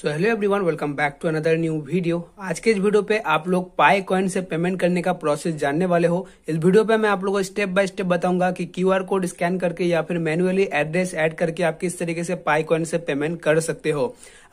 so hello everyone welcome back to another new video आज के इस वीडियो पे आप लोग पाए कॉइन से पेमेंट करने का प्रोसेस जानने वाले हो इस वीडियो पे मैं आप लोगों को स्टेप बाय स्टेप बताऊंगा कि क्यूआर कोड स्कैन करके या फिर मैनुअली एड्रेस ऐड करके आप किस तरीके से पाए कॉइन से पेमेंट कर सकते हो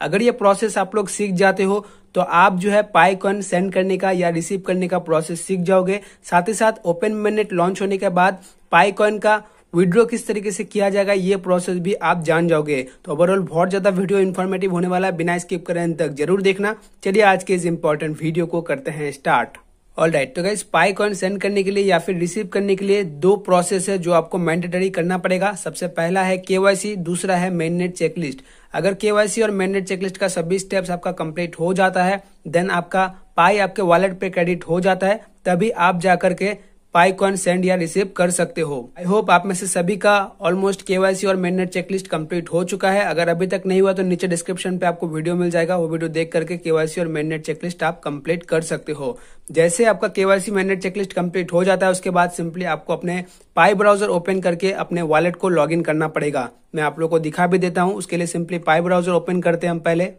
अगर ये प्रोसेस आप लोग सीख जाते हो तो आप जो है पाई कॉइन सेंड करने का या रिसीव करने का प्रोसेस सीख जाओगे साथ ही साथ ओपन मिनट लॉन्च होने के बाद पाई कॉइन का विड्रॉ किस तरीके से किया जाएगा ये प्रोसेस भी आप जान जाओगे तो ओवरऑल बहुत ज्यादा वीडियो इन्फॉर्मेटिव होने वाला है बिना स्किप करें तक जरूर देखना चलिए आज के इस इम्पोर्टेंट वीडियो को करते हैं स्टार्ट ऑल राइट right, तो गाइस पाई कॉइन सेंड करने के लिए या फिर रिसीव करने के लिए दो प्रोसेस है जो आपको मैंडेटरी करना पड़ेगा सबसे पहला है केवाईसी दूसरा है मेननेट चेकलिस्ट अगर केवाईसी और मेननेट चेकलिस्ट का सभी स्टेप्स आपका कंप्लीट हो जाता है देन आपका पाई आपके वॉलेट पे क्रेडिट हो जाता है तभी आप जाकर के पाई सेंड या रिसीव कर सकते हो आई होप आप में से सभी का ऑलमोस्ट केवाईसी और मेननेट चेकलिस्ट कंप्लीट हो चुका है अगर अभी तक नहीं हुआ तो नीचे डिस्क्रिप्शन पे आपको वीडियो मिल जाएगा वो वीडियो देख करके केवाईसी और मेननेट चेकलिस्ट आप कंप्लीट कर सकते हो जैसे आपका केवाईसी मैनेट चेकलिस्ट कंप्लीट हो जाता है उसके बाद सिंपली आपको अपने पाई ब्राउजर ओपन करके अपने वॉलेट को लॉग करना पड़ेगा मैं आप लोग को दिखा भी देता हूँ उसके लिए सिंपली पाई ब्राउजर ओपन करते हैं हम पहले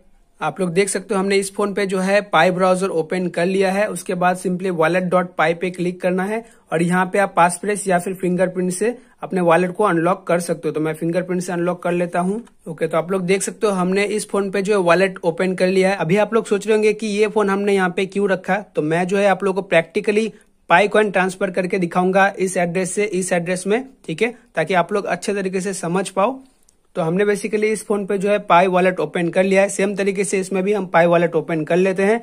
आप लोग देख सकते हो हमने इस फोन पे जो है पाई ब्राउजर ओपन कर लिया है उसके बाद सिंपली वॉलेट डॉट पाई पे क्लिक करना है और यहाँ पे आप पास प्रेस या फिर फिंगरप्रिंट से अपने वॉलेट को अनलॉक कर सकते हो तो मैं फिंगरप्रिंट से अनलॉक कर लेता हूँ ओके तो आप लोग देख सकते हो हमने इस फोन पे जो है वॉलेट ओपन कर लिया है अभी आप लोग सोच रहे होंगे की ये फोन हमने यहाँ पे क्यूँ रखा तो मैं जो है आप लोग को प्रैक्टिकली पाई कॉइन ट्रांसफर करके दिखाऊंगा इस एड्रेस से इस एड्रेस में ठीक है ताकि आप लोग अच्छे तरीके से समझ पाओ तो हमने बेसिकली इस फोन पे जो है पाई वॉलेट ओपन कर लिया है सेम तरीके से इसमें भी हम पाई वॉलेट ओपन कर लेते हैं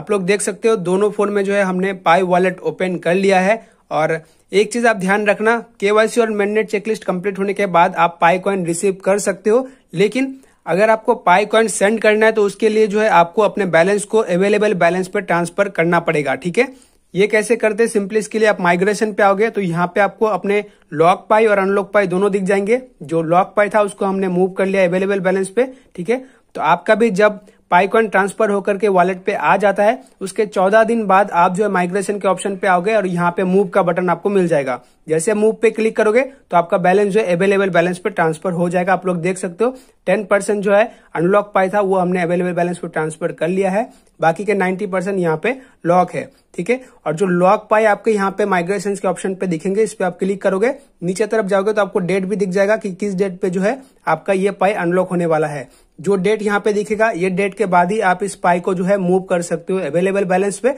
आप लोग देख सकते हो दोनों फोन में जो है हमने पाई वॉलेट ओपन कर लिया है और एक चीज आप ध्यान रखना केवाईसी और मैंडेट चेकलिस्ट कंप्लीट होने के बाद आप पाई कॉइन रिसीव कर सकते हो लेकिन अगर आपको पाई कॉइन सेंड करना है तो उसके लिए जो है आपको अपने बैलेंस को अवेलेबल बैलेंस पर ट्रांसफर करना पड़ेगा ठीक है ये कैसे करते सिंपली इसके लिए आप माइग्रेशन पे आओगे तो यहाँ पे आपको अपने लॉक पाई और अनलॉक पाई दोनों दिख जाएंगे जो लॉक पाई था उसको हमने मूव कर लिया अवेलेबल बैलेंस पे ठीक है तो आपका भी जब पाइकॉइन ट्रांसफर होकर के वॉलेट पे आ जाता है उसके चौदह दिन बाद आप जो है माइग्रेशन के ऑप्शन पे आओगे और यहाँ पे मूव का बटन आपको मिल जाएगा जैसे मूव पे क्लिक करोगे तो आपका बैलेंस जो है अवेलेबल बैलेंस पे ट्रांसफर हो जाएगा आप लोग देख सकते हो टेन परसेंट जो है अनलॉक पाई था वो हमने अवेलेबल बैलेंस पे ट्रांसफर कर लिया है बाकी के नाइन्टी परसेंट यहाँ पे लॉक है ठीक है और जो लॉक पाए आपके यहाँ पे माइग्रेशन के ऑप्शन पे दिखेंगे इस पर आप क्लिक करोगे नीचे तरफ जाओगे तो आपको डेट भी दिख जाएगा कि किस डेट पे जो है आपका ये पाई अनलॉक होने वाला है जो डेट यहाँ पे दिखेगा ये डेट के बाद ही आप इस पाई को जो है मूव कर सकते हो अवेलेबल बैलेंस पे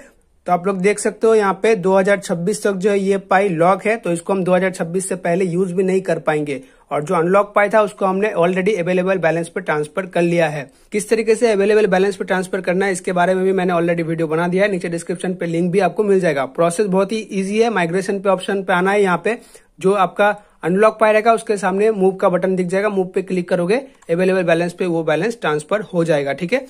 तो आप लोग देख सकते हो यहाँ पे 2026 तक जो है ये पाई लॉक है तो इसको हम 2026 से पहले यूज भी नहीं कर पाएंगे और जो अनलॉक पाई था उसको हमने ऑलरेडी अवेलेबल बैलेंस पर ट्रांसफर कर लिया है किस तरीके से अवेलेबल बैलेंस पर ट्रांसफर करना है इसके बारे में भी मैंने ऑलरेडी वीडियो बना दिया है नीचे डिस्क्रिप्शन पे लिंक भी आपको मिल जाएगा प्रोसेस बहुत ही ईजी है माइग्रेशन पे ऑप्शन पे आना है यहाँ पे जो आपका अनलॉक पाए रहेगा उसके सामने मूव का बटन दिख जाएगा मूव पे क्लिक करोगे अवेलेबल बैलेंस पे वो बैलेंस ट्रांसफर हो जाएगा ठीक है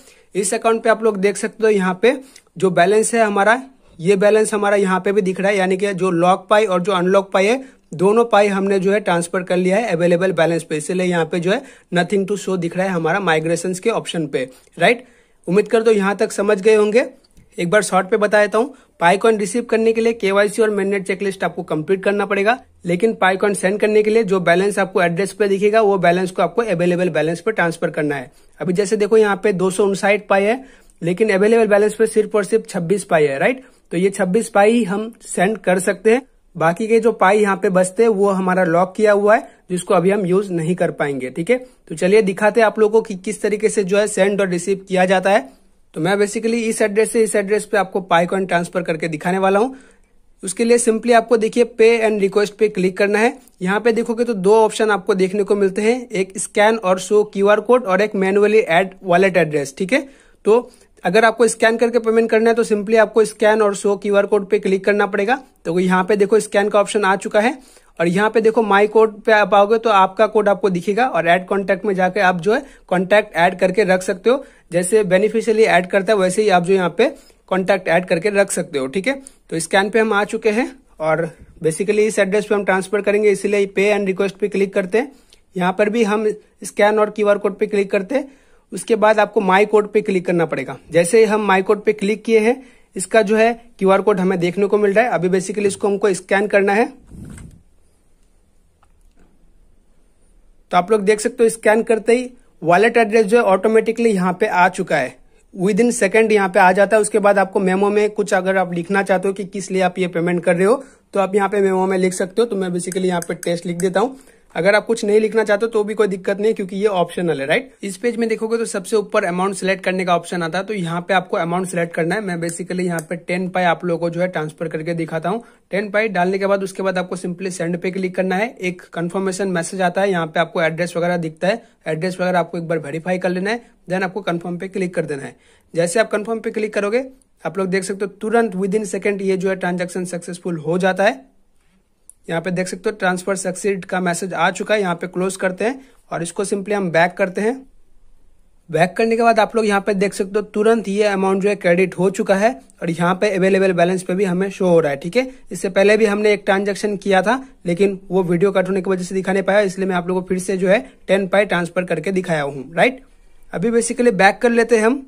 इस अकाउंट पे आप लोग देख सकते हो यहाँ पे जो बैलेंस है हमारा ये बैलेंस हमारा यहाँ पे भी दिख रहा है यानी कि जो लॉक पाई और जो अनलॉक पाई है दोनों पाई हमने जो है ट्रांसफर कर लिया है अवेलेबल बैलेंस पे इसलिए यहाँ पे जो है नथिंग टू शो दिख रहा है हमारा माइग्रेशन के ऑप्शन पे राइट उम्मीद कर दो तो यहाँ तक समझ गए होंगे एक बार शॉर्ट पे बता देता हूँ पाईकॉइन रिसीव करने के लिए केवाईसी और मेननेट चेकलिस्ट आपको कंप्लीट करना पड़ेगा लेकिन पाईकॉइन सेंड करने के लिए जो बैलेंस आपको एड्रेस पे दिखेगा वो बैलेंस को आपको अवेलेबल बैलेंस पे ट्रांसफर करना है अभी जैसे देखो यहाँ पे दो पाई है लेकिन अवेलेबल बैलेंस पे सिर्फ और सिर्फ छब्बीस पाई है राइट तो ये 26 पाई हम सेंड कर सकते हैं बाकी के जो पाई यहाँ पे बचते हैं वो हमारा लॉक किया हुआ है जिसको अभी हम यूज नहीं कर पाएंगे ठीक है तो चलिए दिखाते हैं आप लोगों को कि किस तरीके से जो है सेंड और रिसीव किया जाता है तो मैं बेसिकली इस एड्रेस से इस एड्रेस पे आपको पाई कॉइन ट्रांसफर करके दिखाने वाला हूँ उसके लिए सिंपली आपको देखिए पे एंड रिक्वेस्ट पे क्लिक करना है यहाँ पे देखोगे तो दो ऑप्शन आपको देखने को मिलते हैं एक स्कैन और शो क्यू कोड और एक मैनुअली एड वॉलेट एड्रेस ठीक है तो अगर आपको स्कैन करके पेमेंट करना है तो सिंपली आपको स्कैन और शो क्यू कोड पे क्लिक करना पड़ेगा तो यहाँ पे देखो स्कैन का ऑप्शन आ चुका है और यहाँ पे देखो माई कोड पे आप आओगे तो आपका कोड आपको दिखेगा और एड कॉन्टैक्ट में जाके आप जो है कॉन्टैक्ट ऐड करके रख सकते हो जैसे बेनिफिशियली ऐड करता है वैसे ही आप जो यहाँ पे कॉन्टैक्ट ऐड करके रख सकते हो ठीक है तो स्कैन पे हम आ चुके हैं और बेसिकली इस एड्रेस पे हम ट्रांसफर करेंगे इसीलिए पे एंड रिक्वेस्ट पे क्लिक करते हैं यहाँ पर भी हम स्कैन और क्यू कोड पे क्लिक करते हैं उसके बाद आपको माई कोड पे क्लिक करना पड़ेगा जैसे हम माई कोड पे क्लिक किए हैं इसका जो है क्यूआर कोड हमें देखने को मिल रहा है अभी बेसिकली इसको हमको स्कैन करना है तो आप लोग देख सकते हो स्कैन करते ही वॉलेट एड्रेस जो है ऑटोमेटिकली यहाँ पे आ चुका है विद इन सेकेंड यहाँ पे आ जाता है उसके बाद आपको मेमो में कुछ अगर आप लिखना चाहते हो कि किस लिए आप ये पेमेंट कर रहे हो तो आप यहाँ पे मेमो में लिख सकते हो तो मैं बेसिकली यहाँ पे टेस्ट लिख देता हूँ अगर आप कुछ नहीं लिखना चाहते तो भी कोई दिक्कत नहीं क्योंकि ये ऑप्शनल है राइट इस पेज में देखोगे तो सबसे ऊपर अमाउंट सिलेक्ट करने का ऑप्शन आता है तो यहाँ पे आपको अमाउंट सिलेक्ट करना है मैं बेसिकली यहाँ पे टेन पाई आप लोगों को जो है ट्रांसफर करके दिखाता हूँ टेन पाई डालने के बाद उसके बाद आपको सिंपली सेंड पे क्लिक करना है एक कन्फर्मेशन मैसेज आता है यहाँ पे आपको एड्रेस वगैरह दिखता है एड्रेस वगैरह आपको एक बार वेरीफाई कर लेना है देन आपको कन्फर्म पे क्लिक कर देना है जैसे आप कन्फर्म पे क्लिक करोगे आप लोग देख सकते हो तुरंत विद इन सेकेंड ये जो है ट्रांजेक्शन सक्सेसफुल हो जाता है यहाँ पे देख सकते हो ट्रांसफर सक्सीड का मैसेज आ चुका है यहाँ पे क्लोज करते हैं और इसको सिंपली हम बैक करते हैं बैक करने के बाद आप लोग यहाँ पे देख सकते हो तुरंत ये अमाउंट जो है क्रेडिट हो चुका है और यहाँ पे अवेलेबल बैलेंस पे भी हमें शो हो रहा है ठीक है इससे पहले भी हमने एक ट्रांजेक्शन किया था लेकिन वो वीडियो कट होने की वजह से दिखा नहीं पाया इसलिए मैं आप लोगों को फिर से जो है टेन पाई ट्रांसफर करके दिखाया हूँ राइट अभी बेसिकली बैक कर लेते हैं हम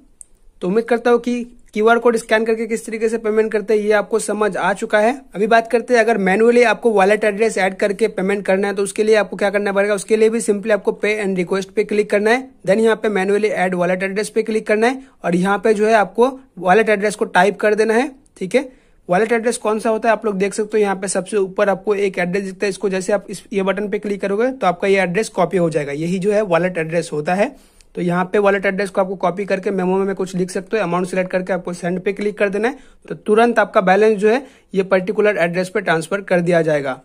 तो उम्मीद करता हूँ कि क्यूआर कोड स्कैन करके किस तरीके से पेमेंट करते हैं ये आपको समझ आ चुका है अभी बात करते हैं अगर मैनुअली आपको वॉलेट एड्रेस ऐड करके पेमेंट करना है तो उसके लिए आपको क्या करना पड़ेगा उसके लिए भी सिंपली आपको पे एंड रिक्वेस्ट पे क्लिक करना है देन यहाँ पे मैनुअली एड वॉलेट एड्रेस पे क्लिक करना है और यहाँ पे जो है आपको वॉलेट एड्रेस को टाइप कर देना है ठीक है वॉलेट एड्रेस कौन सा होता है आप लोग देख सकते हो यहाँ पे सबसे ऊपर आपको एक एड्रेस दिखता है इसको जैसे आप इस ये बटन पे क्लिक करोगे तो आपका ये एड्रेस कॉपी हो जाएगा यही जो है वॉलेट एड्रेस होता है तो यहाँ पे वॉलेट एड्रेस को आपको कॉपी करके मेमो में कुछ लिख सकते हो अमाउंट सिलेक्ट करके आपको सेंड पे क्लिक कर देना है तो तुरंत आपका बैलेंस जो है ये पर्टिकुलर एड्रेस पे ट्रांसफर कर दिया जाएगा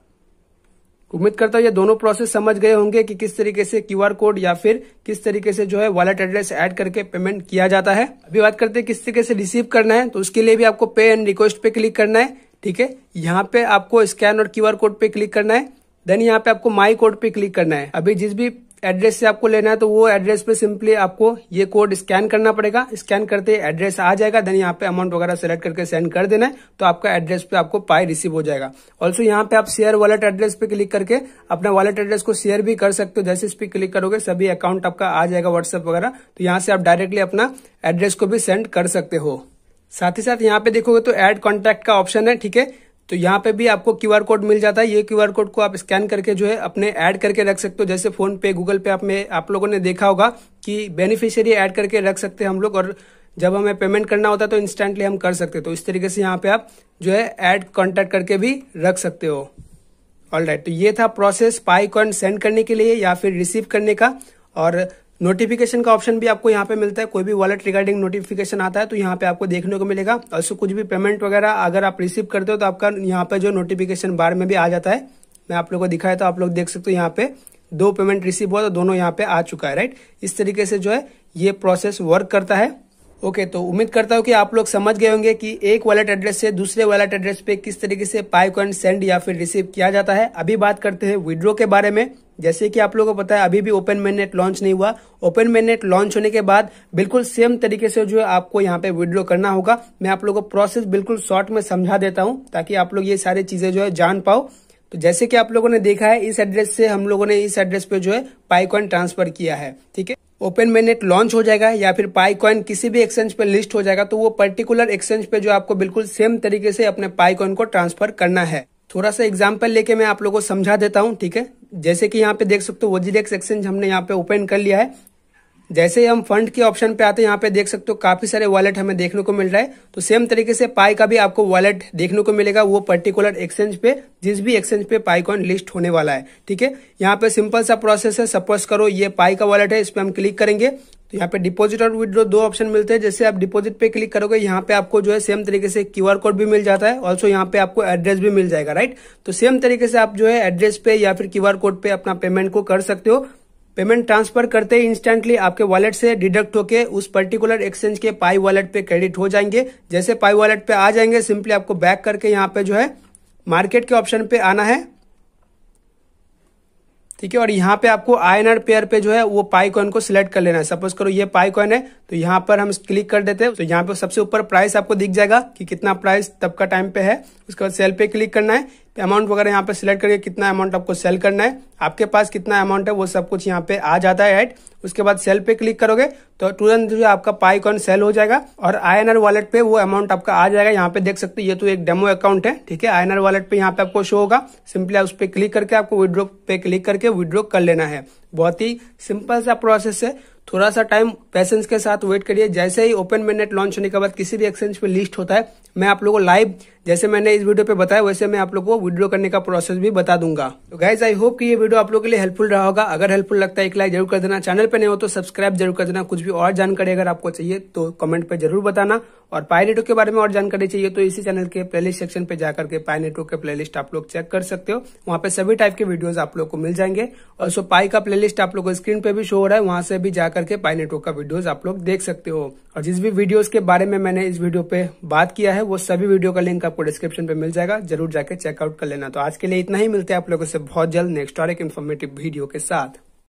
उम्मीद करता हूँ ये दोनों प्रोसेस समझ गए होंगे कि किस तरीके से क्यूआर कोड या फिर किस तरीके से जो है वॉलेट एड्रेस ऐड करके पेमेंट किया जाता है अभी बात करते हैं किस तरीके से रिसीव करना है तो उसके लिए भी आपको पे एंड रिक्वेस्ट पे क्लिक करना है ठीक है यहाँ पे आपको स्कैन और क्यूआर कोड पे क्लिक करना है देन यहाँ पे आपको माई कोड पे क्लिक करना है अभी जिस भी एड्रेस से आपको लेना है तो वो एड्रेस पे सिंपली आपको ये कोड स्कैन करना पड़ेगा स्कैन करते ही एड्रेस आ जाएगा देन यहाँ पे अमाउंट वगैरह सेलेक्ट करके सेंड कर देना है तो आपका एड्रेस पे आपको पाई रिसीव हो जाएगा ऑल्सो यहाँ पे आप शेयर वॉलेट एड्रेस पे क्लिक करके अपना वॉलेट एड्रेस को शेयर भी कर सकते हो जैसे इस पर क्लिक करोगे सभी अकाउंट आपका आ जाएगा व्हाट्सएप वगैरह तो यहाँ से आप डायरेक्टली अपना एड्रेस को भी सेंड कर सकते हो साथ ही साथ यहाँ पे देखोगे तो एड कॉन्टेक्ट का ऑप्शन है ठीक है तो यहाँ पे भी आपको क्यू आर कोड मिल जाता है ये क्यू आर कोड को आप स्कैन करके जो है अपने ऐड करके रख सकते हो जैसे फोन पे गूगल पे आप में आप लोगों ने देखा होगा कि बेनिफिशियरी ऐड करके रख सकते हैं हम लोग और जब हमें पेमेंट करना होता है तो इंस्टेंटली हम कर सकते हैं तो इस तरीके से यहाँ पे आप जो है ऐड कॉन्टैक्ट करके भी रख सकते हो ऑल right, तो ये था प्रोसेस पाई कॉइन सेंड करने के लिए या फिर रिसीव करने का और नोटिफिकेशन का ऑप्शन भी आपको यहाँ पे मिलता है कोई भी वॉलेट रिगार्डिंग नोटिफिकेशन आता है तो यहाँ पे आपको देखने को मिलेगा और उसको कुछ भी पेमेंट वगैरह अगर आप रिसीव करते हो तो आपका यहाँ पे जो नोटिफिकेशन बार में भी आ जाता है मैं आप लोग को दिखाया तो आप लोग देख सकते हो यहाँ पे दो पेमेंट रिसीव हुआ तो दोनों यहाँ पे आ चुका है राइट इस तरीके से जो है ये प्रोसेस वर्क करता है ओके okay, तो उम्मीद करता हूँ कि आप लोग समझ गए होंगे कि एक वॉलेट एड्रेस से दूसरे वॉलेट एड्रेस पे किस तरीके से पाइक सेंड या फिर रिसीव किया जाता है अभी बात करते हैं विड्रो के बारे में जैसे कि आप लोगों को पता है अभी भी ओपन मेननेट लॉन्च नहीं हुआ ओपन मेननेट लॉन्च होने के बाद बिल्कुल सेम तरीके से जो है आपको यहाँ पे विड्रॉ करना होगा मैं आप लोगों को प्रोसेस बिल्कुल शॉर्ट में समझा देता हूँ ताकि आप लोग ये सारी चीजें जो है जान पाओ तो जैसे कि आप लोगों ने देखा है इस एड्रेस से हम लोगों ने इस एड्रेस पे जो है पाईकॉइन ट्रांसफर किया है ठीक है ओपन मेनेट लॉन्च हो जाएगा या फिर पाई कॉइन किसी भी एक्सचेंज पे लिस्ट हो जाएगा तो वो पर्टिकुलर एक्सचेंज पे जो आपको बिल्कुल सेम तरीके से अपने पाई कॉइन को ट्रांसफर करना है थोड़ा सा एग्जाम्पल लेके मैं आप लोगों को समझा देता हूँ ठीक है जैसे कि यहाँ पे देख सकते हो वजीरेक्स एक्सचेंज हमने यहाँ पे ओपन कर लिया है जैसे ही हम फंड के ऑप्शन पे आते हैं यहाँ पे देख सकते हो काफी सारे वॉलेट हमें देखने को मिल रहा है तो सेम तरीके से पाई का भी आपको वॉलेट देखने को मिलेगा वो पर्टिकुलर एक्सचेंज पे जिस भी एक्सचेंज पे पाई कॉइन लिस्ट होने वाला है ठीक है यहाँ पे सिंपल सा प्रोसेस है सपोज करो ये पाई का वॉलेट है इस पर हम क्लिक करेंगे तो यहाँ पे डिपॉजिट और विद्रो दो ऑप्शन मिलते हैं जैसे आप डिपॉजिट पे क्लिक करोगे यहाँ पे आपको जो है सेम तरीके से क्यूआर कोड भी मिल जाता है ऑल्सो यहाँ पे आपको एड्रेस भी मिल जाएगा राइट तो सेम तरीके से आप जो है एड्रेस पे या फिर क्यूआर कोड पे अपना पेमेंट को कर सकते हो पेमेंट ट्रांसफर करते ही इंस्टेंटली आपके वॉलेट से डिडक्ट होके उस पर्टिकुलर एक्सचेंज के पाई वॉलेट पे क्रेडिट हो जाएंगे जैसे पाई वॉलेट पे आ जाएंगे सिंपली आपको बैक करके यहाँ पे जो है मार्केट के ऑप्शन पे आना है ठीक है और यहाँ पे आपको आयनर पेयर पे जो है वो पाई कॉइन को सिलेक्ट कर लेना है सपोज करो ये पाई कॉइन है तो यहाँ पर हम क्लिक कर देते हैं तो यहाँ पे सबसे ऊपर प्राइस आपको दिख जाएगा कि कितना प्राइस तब का टाइम पे है उसके बाद सेल पे क्लिक करना है अमाउंट वगैरह यहाँ पे सिलेक्ट करके कितना अमाउंट आपको सेल करना है आपके पास कितना अमाउंट है वो सब कुछ यहाँ पे आ जाता है ऐड उसके बाद सेल पे क्लिक करोगे तो तुरंत जो आपका पाईकॉन सेल हो जाएगा और आई वॉलेट पे वो अमाउंट आपका आ जाएगा यहाँ पे देख सकते हैं ये तो एक डेमो अकाउंट है ठीक है आई वॉलेट पे यहाँ पे आपको शो होगा सिंपली आप उस पर क्लिक करके आपको विड्रो पे क्लिक करके विड्रो कर लेना है बहुत ही सिंपल सा प्रोसेस है थोड़ा सा टाइम पैसेंस के साथ वेट करिए जैसे ही ओपन मेनेट लॉन्च होने के बाद किसी भी एक्सचेंज पे लिस्ट होता है मैं आप लोगों को लाइव जैसे मैंने इस वीडियो पे बताया वैसे मैं आप लोग को वीडियो करने का प्रोसेस भी बता दूंगा तो गाइज आई होप कि ये वीडियो आप लोग के लिए हेल्पफुल रहा होगा अगर हेल्पफुल लगता है एक लाइक जरूर कर देना चैनल पे नहीं हो तो सब्सक्राइब जरूर कर देना कुछ भी और जानकारी अगर आपको चाहिए तो कमेंट पे जरूर बताना और पाई नेटवर्क के बारे में और जानकारी चाहिए तो इसी चैनल के प्ले सेक्शन पे जाकर के पाई नेटवर्क के प्ले आप लोग चेक कर सकते हो वहाँ पे सभी टाइप के वीडियो आप लोग को मिल जाएंगे और सो पाई का प्ले आप लोग स्क्रीन पे भी शो हो रहा है वहां से भी जाकर के पाई नेटवर्क का वीडियोज आप लोग देख सकते हो और जिस भी वीडियोज के बारे में मैंने इस वीडियो पे बात किया है वो सभी वीडियो का लिंक आपको डिस्क्रिप्शन पे मिल जाएगा जरूर जाके चेकआउट कर लेना तो आज के लिए इतना ही मिलते हैं आप लोगों से बहुत जल्द नेक्स्ट और एक इन्फॉर्मेटिव वीडियो के साथ